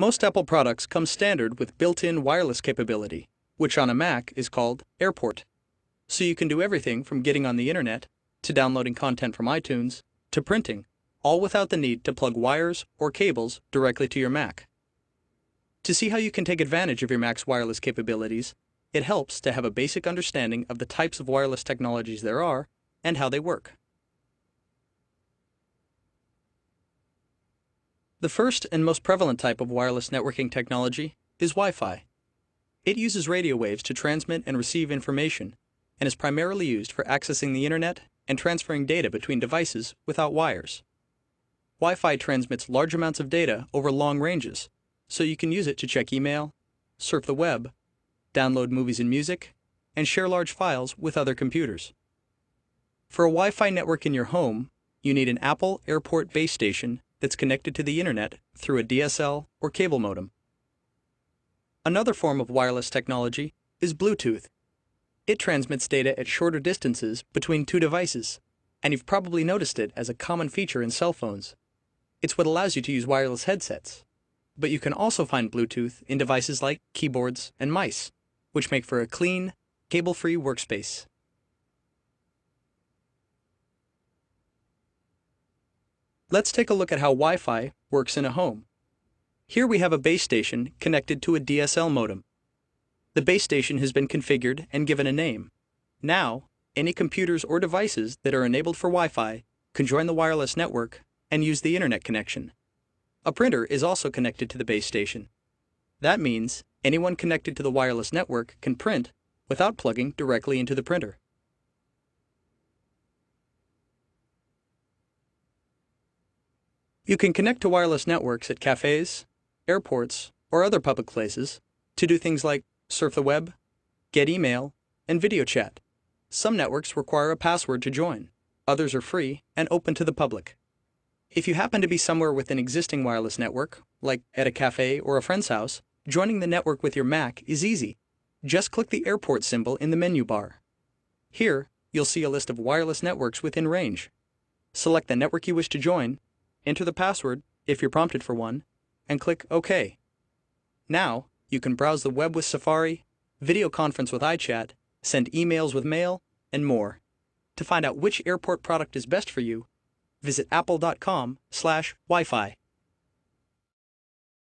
Most Apple products come standard with built-in wireless capability, which on a Mac is called Airport. So you can do everything from getting on the internet, to downloading content from iTunes, to printing, all without the need to plug wires or cables directly to your Mac. To see how you can take advantage of your Mac's wireless capabilities, it helps to have a basic understanding of the types of wireless technologies there are and how they work. The first and most prevalent type of wireless networking technology is Wi-Fi. It uses radio waves to transmit and receive information and is primarily used for accessing the internet and transferring data between devices without wires. Wi-Fi transmits large amounts of data over long ranges, so you can use it to check email, surf the web, download movies and music, and share large files with other computers. For a Wi-Fi network in your home, you need an Apple Airport base station that's connected to the internet through a DSL or cable modem. Another form of wireless technology is Bluetooth. It transmits data at shorter distances between two devices, and you've probably noticed it as a common feature in cell phones. It's what allows you to use wireless headsets. But you can also find Bluetooth in devices like keyboards and mice, which make for a clean, cable-free workspace. Let's take a look at how Wi-Fi works in a home. Here we have a base station connected to a DSL modem. The base station has been configured and given a name. Now, any computers or devices that are enabled for Wi-Fi can join the wireless network and use the internet connection. A printer is also connected to the base station. That means anyone connected to the wireless network can print without plugging directly into the printer. You can connect to wireless networks at cafes, airports, or other public places to do things like surf the web, get email, and video chat. Some networks require a password to join. Others are free and open to the public. If you happen to be somewhere with an existing wireless network, like at a cafe or a friend's house, joining the network with your Mac is easy. Just click the airport symbol in the menu bar. Here, you'll see a list of wireless networks within range. Select the network you wish to join enter the password, if you're prompted for one, and click OK. Now, you can browse the web with Safari, video conference with iChat, send emails with mail, and more. To find out which airport product is best for you, visit apple.com slash Wi-Fi.